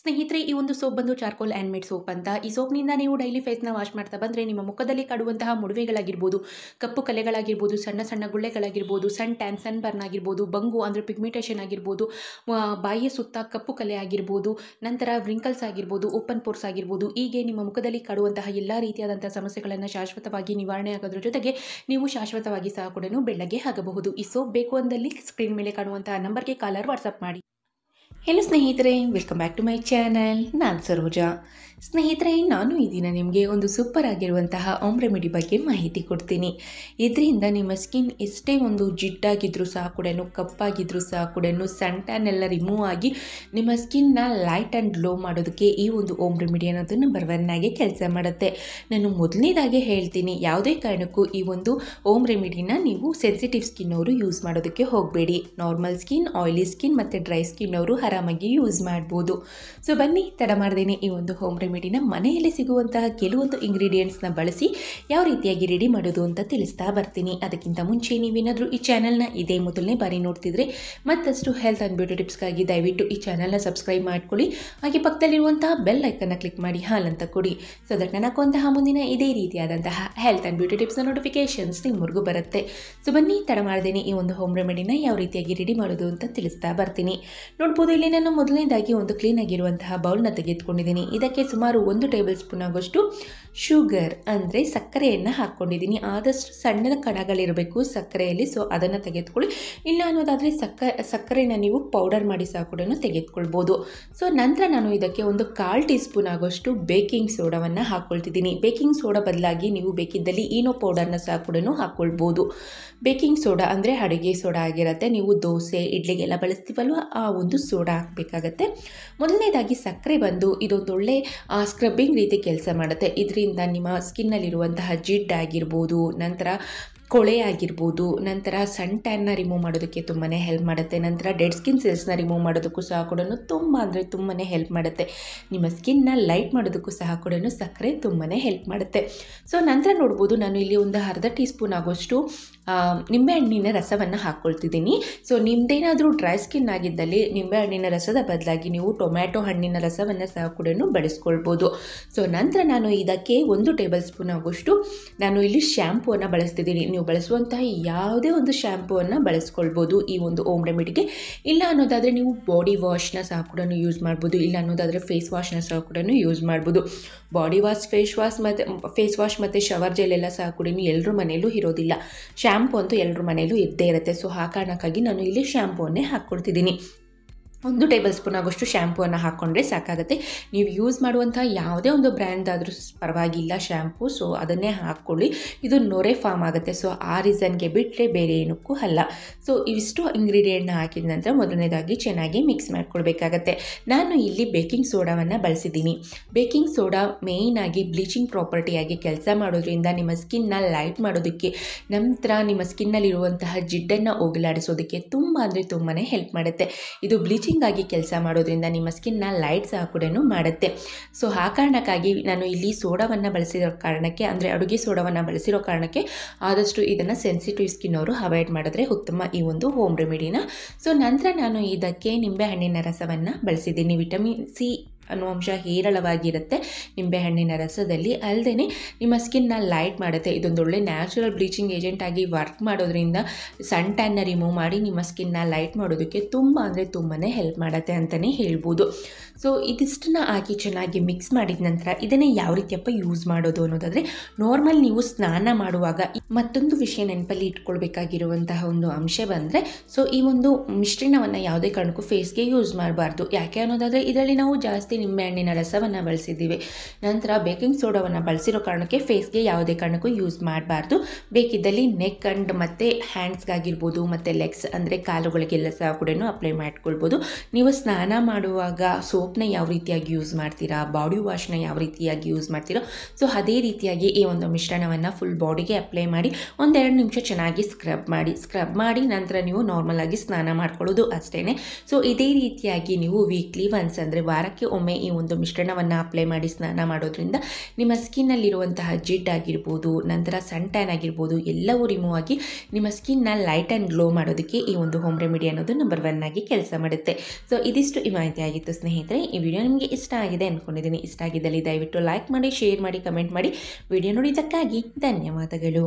ಸ್ನೇಹಿತರೆ ಈ ಒಂದು ಸೋಪ್ ಬಂದು ಚಾರ್ಕೋಲ್ ಮೇಡ್ ಸೋಪ್ ಅಂತ ಈ ಸೋಪ್ನಿಂದ ನೀವು ಡೈಲಿ ಫೇಸ್ನ ವಾಶ್ ಮಾಡ್ತಾ ಬಂದರೆ ನಿಮ್ಮ ಮುಖದಲ್ಲಿ ಕಾಡುವಂತಹ ಮುಡುವೆಗಳಾಗಿರ್ಬೋದು ಕಪ್ಪು ಕಲೆಗಳಾಗಿರ್ಬೋದು ಸಣ್ಣ ಸಣ್ಣ ಗುಳ್ಳೆಗಳಾಗಿರ್ಬೋದು ಸನ್ ಟ್ಯಾನ್ ಸನ್ ಬರ್ನ್ ಆಗಿರ್ಬೋದು ಬಂಗು ಅಂದರೆ ಪಿಗ್ಮಿಟೇಷನ್ ಆಗಿರ್ಬೋದು ಬಾಯಿಯ ಸುತ್ತ ಕಪ್ಪು ಕಲೆ ಆಗಿರ್ಬೋದು ನಂತರ ವ್ರಿಂಕಲ್ಸ್ ಆಗಿರ್ಬೋದು ಓಪನ್ ಪೋರ್ಸ್ ಆಗಿರ್ಬೋದು ಹೀಗೆ ನಿಮ್ಮ ಮುಖದಲ್ಲಿ ಕಾಡುವಂತಹ ಎಲ್ಲ ರೀತಿಯಾದಂಥ ಸಮಸ್ಯೆಗಳನ್ನು ಶಾಶ್ವತವಾಗಿ ನಿವಾರಣೆ ಆಗೋದ್ರ ಜೊತೆಗೆ ನೀವು ಶಾಶ್ವತವಾಗಿ ಸಹ ಕೂಡ ಬೆಳ್ಳಗೆ ಆಗಬಹುದು ಈ ಸೋಪ್ ಬೇಕು ಅಂದಲ್ಲಿ ಸ್ಕ್ರೀನ್ ಮೇಲೆ ಕಾಣುವಂತಹ ನಂಬರ್ಗೆ ಕಾಲರ್ ವಾಟ್ಸಪ್ ಮಾಡಿ ಹೆಲೋ ಸ್ನೇಹಿತರೆ welcome back to my channel ನಾನು ಸರೋಜಾ ಸ್ನೇಹಿತರೆ ನಾನು ಈ ದಿನ ನಿಮಗೆ ಒಂದು ಸೂಪರ್ ಆಗಿರುವಂತಹ ಓಮ್ ರೆಮಿಡಿ ಬಗ್ಗೆ ಮಾಹಿತಿ ಕೊಡ್ತೀನಿ ಇದರಿಂದ ನಿಮ್ಮ ಸ್ಕಿನ್ ಎಷ್ಟೇ ಒಂದು ಜಿಡ್ಡಾಗಿದ್ದರೂ ಸಹ ಕೂಡ ಕಪ್ಪಾಗಿದ್ದರೂ ಸಹ ಕೂಡ ಸನ್ ಎಲ್ಲ ರಿಮೂವ್ ಆಗಿ ನಿಮ್ಮ ಸ್ಕಿನ್ನ ಲೈಟ್ ಆ್ಯಂಡ್ ಗ್ಲೋ ಮಾಡೋದಕ್ಕೆ ಈ ಒಂದು ಓಮ್ ರೆಮಿಡಿ ಅನ್ನೋದು ನಂಬರ್ ಕೆಲಸ ಮಾಡುತ್ತೆ ನಾನು ಮೊದಲನೇದಾಗೆ ಹೇಳ್ತೀನಿ ಯಾವುದೇ ಕಾರಣಕ್ಕೂ ಈ ಒಂದು ಓಮ್ ರೆಮಿಡಿನ ನೀವು ಸೆನ್ಸಿಟಿವ್ ಸ್ಕಿನ್ ಅವರು ಯೂಸ್ ಮಾಡೋದಕ್ಕೆ ಹೋಗಬೇಡಿ ನಾರ್ಮಲ್ ಸ್ಕಿನ್ ಆಯಿಲಿ ಸ್ಕಿನ್ ಮತ್ತು ಡ್ರೈ ಸ್ಕಿನ್ ಅವರು ಆರಾಮಾಗಿ ಯೂಸ್ ಮಾಡ್ಬೋದು ಸೊ ಬನ್ನಿ ತಡ ಮಾಡ್ದೇನೆ ಈ ಒಂದು ಹೋಮ್ ರೆಮಿಡಿನ ಮನೆಯಲ್ಲಿ ಸಿಗುವಂತಹ ಕೆಲವೊಂದು ಇಂಗ್ರೀಡಿಯೆಂಟ್ಸ್ನ ಬಳಸಿ ಯಾವ ರೀತಿಯಾಗಿ ರೆಡಿ ಮಾಡೋದು ಅಂತ ತಿಳಿಸ್ತಾ ಬರ್ತೀನಿ ಅದಕ್ಕಿಂತ ಮುಂಚೆ ನೀವೇನಾದರೂ ಈ ಚಾನಲ್ನ ಇದೇ ಮೊದಲನೇ ಬಾರಿ ನೋಡ್ತಿದ್ರೆ ಮತ್ತಷ್ಟು ಹೆಲ್ತ್ ಆ್ಯಂಡ್ ಬ್ಯೂಟಿ ಟಿಪ್ಸ್ಗಾಗಿ ದಯವಿಟ್ಟು ಈ ಚಾನಲ್ನ ಸಬ್ಸ್ಕ್ರೈಬ್ ಮಾಡ್ಕೊಳ್ಳಿ ಹಾಗೆ ಪಕ್ಕದಲ್ಲಿರುವಂತಹ ಬೆಲ್ ಐಕನ್ನ ಕ್ಲಿಕ್ ಮಾಡಿ ಅಂತ ಕೊಡಿ ಸೊ ದಟ್ ನಾನು ಮುಂದಿನ ಇದೇ ರೀತಿಯಾದಂತಹ ಹೆಲ್ತ್ ಆ್ಯಂಡ್ ಬ್ಯೂಟಿ ಟಿಪ್ಸ್ನ ನೋಟಿಫಿಕೇಷನ್ಸ್ ನಿಮ್ಮವರೆಗೂ ಬರುತ್ತೆ ಸೊ ಬನ್ನಿ ತಡ ಮಾಡ್ದೇನೆ ಈ ಒಂದು ಹೋಮ್ ರೆಮಿಡಿನ ಯಾವ ರೀತಿಯಾಗಿ ರೆಡಿ ಮಾಡೋದು ಅಂತ ತಿಳಿಸ್ತಾ ಬರ್ತೀನಿ ನೋಡ್ಬೋದು ಇಲ್ಲಿ ನಾನು ಮೊದಲನೇದಾಗಿ ಒಂದು ಕ್ಲೀನ್ ಆಗಿರುವಂತಹ ಬೌಲ್ನ ತೆಗೆದುಕೊಂಡಿದ್ದೀನಿ ಇದಕ್ಕೆ ಸುಮಾರು ಒಂದು ಟೇಬಲ್ ಸ್ಪೂನ್ ಆಗೋಷ್ಟು ಶುಗರ್ ಅಂದರೆ ಸಕ್ಕರೆಯನ್ನು ಹಾಕ್ಕೊಂಡಿದ್ದೀನಿ ಆದಷ್ಟು ಸಣ್ಣದ ಕಣಗಳಿರಬೇಕು ಸಕ್ಕರೆಯಲ್ಲಿ ಸೊ ಅದನ್ನು ತೆಗೆದುಕೊಳ್ಳಿ ಇಲ್ಲ ಅನ್ನೋದಾದರೆ ಸಕ್ಕ ಸಕ್ಕರೆನ ನೀವು ಪೌಡರ್ ಮಾಡಿ ಸಹ ಕೂಡ ತೆಗೆದುಕೊಳ್ಬೋದು ಸೊ ನಂತರ ನಾನು ಇದಕ್ಕೆ ಒಂದು ಕಾಲು ಟೀ ಸ್ಪೂನ್ ಆಗೋಷ್ಟು ಬೇಕಿಂಗ್ ಸೋಡಾವನ್ನು ಹಾಕ್ಕೊಳ್ತಿದ್ದೀನಿ ಬೇಕಿಂಗ್ ಸೋಡಾ ಬದಲಾಗಿ ನೀವು ಬೇಕಿದ್ದಲ್ಲಿ ಈನೋ ಪೌಡರ್ನ ಸಹ ಕೂಡ ಹಾಕ್ಕೊಳ್ಬೋದು ಬೇಕಿಂಗ್ ಸೋಡಾ ಅಂದರೆ ಅಡುಗೆ ಸೋಡಾ ಆಗಿರುತ್ತೆ ನೀವು ದೋಸೆ ಇಡ್ಲಿಗೆಲ್ಲ ಬಳಸ್ತೀವಲ್ವ ಆ ಒಂದು ಸೋಡಾ ಹಾಕಬೇಕಾಗತ್ತೆ ಮೊದಲನೇದಾಗಿ ಸಕ್ಕರೆ ಬಂದು ಇದೊಂದು ಒಳ್ಳೆ ಸ್ಕ್ರಬ್ಬಿಂಗ್ ರೀತಿ ಕೆಲಸ ಮಾಡುತ್ತೆ ಇದರಿಂದ ನಿಮ್ಮ ನಿಮ್ಮ ಸ್ಕಿನ್ನಲ್ಲಿರುವಂತಹ ಜಿಡ್ ಆಗಿರ್ಬೋದು ನಂತರ ಕೊಳೆ ಆಗಿರ್ಬೋದು ನಂತರ ಸನ್ ಟ್ಯಾನ್ನ ರಿಮೂವ್ ಮಾಡೋದಕ್ಕೆ ತುಂಬಾ ಹೆಲ್ಪ್ ಮಾಡುತ್ತೆ ನಂತರ ಡೆಡ್ ಸ್ಕಿನ್ ಸೆಲ್ಸ್ನ ರಿಮೂವ್ ಮಾಡೋದಕ್ಕೂ ಸಹ ಕೂಡ ತುಂಬ ಅಂದರೆ ತುಂಬಾ ಹೆಲ್ಪ್ ಮಾಡುತ್ತೆ ನಿಮ್ಮ ಸ್ಕಿನ್ನ ಲೈಟ್ ಮಾಡೋದಕ್ಕೂ ಸಹ ಕೂಡ ಸಕ್ಕರೆ ತುಂಬಾ ಹೆಲ್ಪ್ ಮಾಡುತ್ತೆ ಸೊ ನಂತರ ನೋಡ್ಬೋದು ನಾನು ಇಲ್ಲಿ ಒಂದು ಅರ್ಧ ಟೀ ಸ್ಪೂನ್ ಆಗೋಷ್ಟು ನಿಂಬೆಹಣ್ಣಿನ ರಸವನ್ನು ಹಾಕ್ಕೊಳ್ತಿದ್ದೀನಿ ಸೊ ನಿಮ್ಮದೇನಾದರೂ ಡ್ರೈ ಸ್ಕಿನ್ ಆಗಿದ್ದಲ್ಲಿ ನಿಂಬೆಹಣ್ಣಿನ ರಸದ ಬದಲಾಗಿ ನೀವು ಟೊಮ್ಯಾಟೊ ಹಣ್ಣಿನ ರಸವನ್ನು ಸಹ ಕೂಡ ಬಳಸ್ಕೊಳ್ಬೋದು ಸೊ ನಂತರ ನಾನು ಇದಕ್ಕೆ ಒಂದು ಟೇಬಲ್ ಸ್ಪೂನ್ ಆಗೋಷ್ಟು ನಾನು ಇಲ್ಲಿ ಶ್ಯಾಂಪೂನ ಬಳಸ್ತಿದ್ದೀನಿ ನೀವು ನೀವು ಬಳಸುವಂತಹ ಯಾವುದೇ ಒಂದು ಶ್ಯಾಂಪೂವನ್ನು ಬಳಸ್ಕೊಳ್ಬೋದು ಈ ಒಂದು ಓಮ್ ರೆಮಿಡಿಗೆ ಇಲ್ಲ ಅನ್ನೋದಾದರೆ ನೀವು ಬಾಡಿ ವಾಶ್ನ ಸಹ ಕೂಡ ಯೂಸ್ ಮಾಡ್ಬೋದು ಇಲ್ಲ ಅನ್ನೋದಾದರೆ ಫೇಸ್ ವಾಶ್ನ ಸಹ ಕೂಡ ಯೂಸ್ ಮಾಡ್ಬೋದು ಬಾಡಿ ವಾಶ್ ಫೇಸ್ ವಾಶ್ ಮತ್ತು ಫೇಸ್ ವಾಶ್ ಮತ್ತು ಶವರ್ ಜೆಲ್ ಎಲ್ಲ ಸಹ ಕೂಡ ಎಲ್ಲರ ಮನೆಯಲ್ಲೂ ಇರೋದಿಲ್ಲ ಶ್ಯಾಂಪು ಅಂತೂ ಎಲ್ಲರ ಮನೆಯಲ್ಲೂ ಇದ್ದೇ ಇರುತ್ತೆ ಸೊ ಆ ಕಾರಣಕ್ಕಾಗಿ ನಾನು ಇಲ್ಲಿ ಶ್ಯಾಂಪೂವನ್ನೇ ಹಾಕ್ಕೊಡ್ತಿದ್ದೀನಿ ಒಂದು ಟೇಬಲ್ ಸ್ಪೂನ್ ಆಗೋಷ್ಟು ಶ್ಯಾಂಪೂವನ್ನು ಹಾಕ್ಕೊಂಡ್ರೆ ಸಾಕಾಗುತ್ತೆ ನೀವು ಯೂಸ್ ಮಾಡುವಂಥ ಯಾವುದೇ ಒಂದು ಬ್ರ್ಯಾಂಡ್ ಆದರೂ ಪರವಾಗಿಲ್ಲ ಶ್ಯಾಂಪೂ ಸೊ ಅದನ್ನೇ ಹಾಕ್ಕೊಳ್ಳಿ ಇದು ನೊರೆ ಫಾರ್ಮ್ ಆಗುತ್ತೆ ಸೊ ಆ ರೀಸನ್ಗೆ ಬಿಟ್ಟರೆ ಬೇರೆ ಏನಕ್ಕೂ ಅಲ್ಲ ಸೊ ಇವಿಷ್ಟು ಇಂಗ್ರೀಡಿಯೆಂಟ್ನ ಹಾಕಿದ ನಂತರ ಮೊದಲನೇದಾಗಿ ಚೆನ್ನಾಗಿ ಮಿಕ್ಸ್ ಮಾಡಿಕೊಳ್ಬೇಕಾಗತ್ತೆ ನಾನು ಇಲ್ಲಿ ಬೇಕಿಂಗ್ ಸೋಡಾವನ್ನು ಬಳಸಿದ್ದೀನಿ ಬೇಕಿಂಗ್ ಸೋಡಾ ಆಗಿ ಬ್ಲೀಚಿಂಗ್ ಪ್ರಾಪರ್ಟಿಯಾಗಿ ಕೆಲಸ ಮಾಡೋದ್ರಿಂದ ನಿಮ್ಮ ಸ್ಕಿನ್ನ ಲೈಟ್ ಮಾಡೋದಕ್ಕೆ ನಂತರ ನಿಮ್ಮ ಸ್ಕಿನ್ನಲ್ಲಿರುವಂತಹ ಜಿಡ್ಡನ್ನು ಹೋಗಲಾಡಿಸೋದಕ್ಕೆ ತುಂಬ ಅಂದರೆ ತುಂಬಾ ಹೆಲ್ಪ್ ಮಾಡುತ್ತೆ ಇದು ಬ್ಲೀಚಿಂಗ್ ಕೋಟಿಂಗ್ ಆಗಿ ಕೆಲಸ ಮಾಡೋದ್ರಿಂದ ನಿಮ್ಮ ಸ್ಕಿನ್ನ ಲೈಟ್ ಸಹ ಕೂಡ ಮಾಡುತ್ತೆ ಸೊ ಆ ಕಾರಣಕ್ಕಾಗಿ ನಾನು ಇಲ್ಲಿ ಸೋಡಾವನ್ನು ಬಳಸಿರೋ ಕಾರಣಕ್ಕೆ ಅಂದರೆ ಅಡುಗೆ ಸೋಡಾವನ್ನು ಬಳಸಿರೋ ಕಾರಣಕ್ಕೆ ಆದಷ್ಟು ಇದನ್ನು ಸೆನ್ಸಿಟಿವ್ ಸ್ಕಿನ್ ಅವರು ಅವಾಯ್ಡ್ ಮಾಡಿದ್ರೆ ಉತ್ತಮ ಈ ಒಂದು ಹೋಮ್ ರೆಮಿಡಿನ ಸೊ ನಂತರ ನಾನು ಇದಕ್ಕೆ ನಿಂಬೆಹಣ್ಣಿನ ರಸವನ್ನು ಬಳಸಿದ್ದೀನಿ ವಿಟಮಿನ್ ಸಿ ಅನ್ನೋ ಅಂಶ ಹೇರಳವಾಗಿರುತ್ತೆ ನಿಂಬೆಹಣ್ಣಿನ ರಸದಲ್ಲಿ ಅಲ್ಲದೆ ನಿಮ್ಮ ಸ್ಕಿನ್ನ ಲೈಟ್ ಮಾಡುತ್ತೆ ಇದೊಂದು ಒಳ್ಳೆ ನ್ಯಾಚುರಲ್ ಬ್ಲೀಚಿಂಗ್ ಏಜೆಂಟ್ ಆಗಿ ವರ್ಕ್ ಮಾಡೋದ್ರಿಂದ ಸನ್ ಟ್ಯಾನ್ನ ರಿಮೂವ್ ಮಾಡಿ ನಿಮ್ಮ ಸ್ಕಿನ್ನ ಲೈಟ್ ಮಾಡೋದಕ್ಕೆ ತುಂಬ ಅಂದರೆ ತುಂಬಾ ಹೆಲ್ಪ್ ಮಾಡುತ್ತೆ ಅಂತಲೇ ಹೇಳ್ಬೋದು ಸೊ ಇದಿಷ್ಟನ್ನ ಹಾಕಿ ಚೆನ್ನಾಗಿ ಮಿಕ್ಸ್ ಮಾಡಿದ ನಂತರ ಇದನ್ನೇ ಯಾವ ರೀತಿಯಪ್ಪ ಯೂಸ್ ಮಾಡೋದು ಅನ್ನೋದಾದರೆ ನಾರ್ಮಲ್ ನೀವು ಸ್ನಾನ ಮಾಡುವಾಗ ಮತ್ತೊಂದು ವಿಷಯ ನೆನಪಲ್ಲಿ ಇಟ್ಕೊಳ್ಬೇಕಾಗಿರುವಂತಹ ಒಂದು ಅಂಶ ಬಂದರೆ ಸೊ ಈ ಒಂದು ಮಿಶ್ರಣವನ್ನು ಯಾವುದೇ ಕಾರಣಕ್ಕೂ ಫೇಸ್ಗೆ ಯೂಸ್ ಮಾಡಬಾರ್ದು ಯಾಕೆ ಅನ್ನೋದಾದರೆ ಇದರಲ್ಲಿ ನಾವು ಜಾಸ್ತಿ ನಿಂಬೆಹಣ್ಣಿನ ರಸವನ್ನು ಬಳಸಿದ್ದೀವಿ ನಂತರ ಬೇಕಿಂಗ್ ಸೋಡಾವನ್ನು ಬಳಸಿರೋ ಕಾರಣಕ್ಕೆ ಫೇಸ್ಗೆ ಯಾವುದೇ ಕಾರಣಕ್ಕೂ ಯೂಸ್ ಮಾಡಬಾರ್ದು ಬೇಕಿದ್ದಲ್ಲಿ ನೆಕ್ ಅಂಡ್ ಮತ್ತು ಹ್ಯಾಂಡ್ಸ್ಗಾಗಿರ್ಬೋದು ಮತ್ತು ಲೆಗ್ಸ್ ಅಂದರೆ ಕಾಲುಗಳಿಗೆಲ್ಲ ಸಹ ಕೂಡ ಅಪ್ಲೈ ಮಾಡ್ಕೊಳ್ಬೋದು ನೀವು ಸ್ನಾನ ಮಾಡುವಾಗ ಸೋಪ್ನ ಯಾವ ರೀತಿಯಾಗಿ ಯೂಸ್ ಮಾಡ್ತೀರಾ ಬಾಡಿ ವಾಶ್ನ ಯಾವ ರೀತಿಯಾಗಿ ಯೂಸ್ ಮಾಡ್ತೀರೋ ಸೊ ಅದೇ ರೀತಿಯಾಗಿ ಈ ಒಂದು ಮಿಶ್ರಣವನ್ನು ಫುಲ್ ಬಾಡಿಗೆ ಅಪ್ಲೈ ಮಾಡಿ ಒಂದೆರಡು ನಿಮಿಷ ಚೆನ್ನಾಗಿ ಸ್ಕ್ರಬ್ ಮಾಡಿ ಸ್ಕ್ರಬ್ ಮಾಡಿ ನಂತರ ನೀವು ಆಗಿ ಸ್ನಾನ ಮಾಡ್ಕೊಳ್ಳೋದು ಅಷ್ಟೇ ಸೊ ಇದೇ ರೀತಿಯಾಗಿ ನೀವು ವೀಕ್ಲಿ ಒನ್ಸ್ ಅಂದರೆ ವಾರಕ್ಕೆ ಒಮ್ಮೆ ಈ ಒಂದು ಮಿಶ್ರಣವನ್ನು ಅಪ್ಲೈ ಮಾಡಿ ಸ್ನಾನ ಮಾಡೋದ್ರಿಂದ ನಿಮ್ಮ ಸ್ಕಿನ್ನಲ್ಲಿರುವಂತಹ ಜಿಡ್ ಆಗಿರ್ಬೋದು ನಂತರ ಸನ್ ಟ್ಯಾನ್ ಆಗಿರ್ಬೋದು ಎಲ್ಲವೂ ರಿಮೂವ್ ಆಗಿ ನಿಮ್ಮ ಸ್ಕಿನ್ನ ಲೈಟ್ ಆ್ಯಂಡ್ ಗ್ಲೋ ಮಾಡೋದಕ್ಕೆ ಈ ಒಂದು ಹೋಮ್ ರೆಮಿಡಿ ಅನ್ನೋದು ನಂಬರ್ ಒನ್ ಆಗಿ ಕೆಲಸ ಮಾಡುತ್ತೆ ಸೊ ಇದಿಷ್ಟು ಈ ಮಾಹಿತಿ ಆಗಿತ್ತು ಸ್ನೇಹಿತರೆ ಈ ವಿಡಿಯೋ ನಿಮಗೆ ಇಷ್ಟ ಆಗಿದೆ ಅಂದ್ಕೊಂಡಿದ್ದೀನಿ ಇಷ್ಟ ಆಗಿದ್ದಲ್ಲಿ ದಯವಿಟ್ಟು ಲೈಕ್ ಮಾಡಿ ಶೇರ್ ಮಾಡಿ ಕಮೆಂಟ್ ಮಾಡಿ ವಿಡಿಯೋ ನೋಡಿದ್ದಕ್ಕಾಗಿ ಧನ್ಯವಾದಗಳು